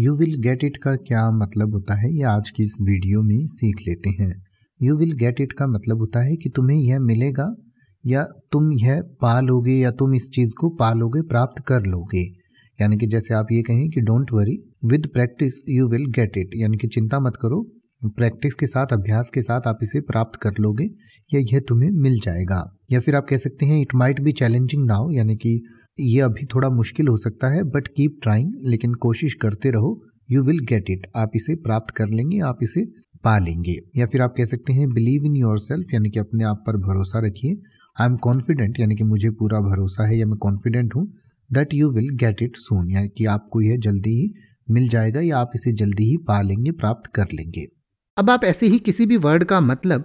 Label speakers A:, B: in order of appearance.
A: you will get it का क्या मतलब होता है ये आज की इस वीडियो में सीख लेते हैं यू विल गेट इट का मतलब होता है कि तुम्हें यह मिलेगा या तुम यह पा लोगे या तुम इस चीज़ को पा लोगे प्राप्त कर लोगे यानी कि जैसे आप ये कहें कि don't worry with practice you will get it यानी कि चिंता मत करो प्रैक्टिस के साथ अभ्यास के साथ आप इसे प्राप्त कर लोगे या यह तुम्हें मिल जाएगा या फिर आप कह सकते हैं it might be challenging now यानी कि ये अभी थोड़ा मुश्किल हो सकता है बट कीप ट्राइंग लेकिन कोशिश करते रहो यू विल गेट इट आप इसे प्राप्त कर लेंगे आप इसे पा लेंगे या फिर आप कह सकते हैं बिलीव इन योर सेल्फ यानी कि अपने आप पर भरोसा रखिए आई एम कॉन्फिडेंट यानी कि मुझे पूरा भरोसा है या मैं कॉन्फिडेंट हूँ that you will get it soon यानी कि आपको यह जल्दी ही मिल जाएगा या आप इसे जल्दी ही पा लेंगे प्राप्त कर लेंगे अब आप ऐसे ही किसी भी वर्ड का मतलब